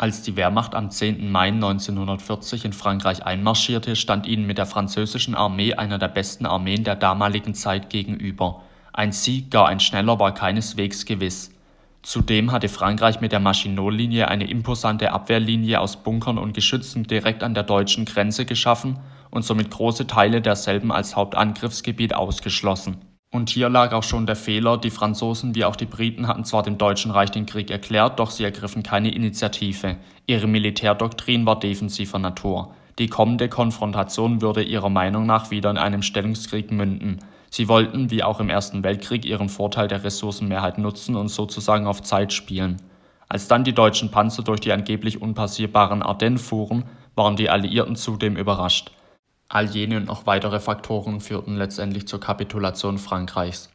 Als die Wehrmacht am 10. Mai 1940 in Frankreich einmarschierte, stand ihnen mit der französischen Armee einer der besten Armeen der damaligen Zeit gegenüber. Ein Sieg, gar ein schneller, war keineswegs gewiss. Zudem hatte Frankreich mit der Maginot-Linie eine imposante Abwehrlinie aus Bunkern und Geschützen direkt an der deutschen Grenze geschaffen und somit große Teile derselben als Hauptangriffsgebiet ausgeschlossen und hier lag auch schon der Fehler, die Franzosen wie auch die Briten hatten zwar dem Deutschen Reich den Krieg erklärt, doch sie ergriffen keine Initiative. Ihre Militärdoktrin war defensiver Natur. Die kommende Konfrontation würde ihrer Meinung nach wieder in einem Stellungskrieg münden. Sie wollten, wie auch im Ersten Weltkrieg, ihren Vorteil der Ressourcenmehrheit nutzen und sozusagen auf Zeit spielen. Als dann die deutschen Panzer durch die angeblich unpassierbaren Ardennen fuhren, waren die Alliierten zudem überrascht. All jene und noch weitere Faktoren führten letztendlich zur Kapitulation Frankreichs.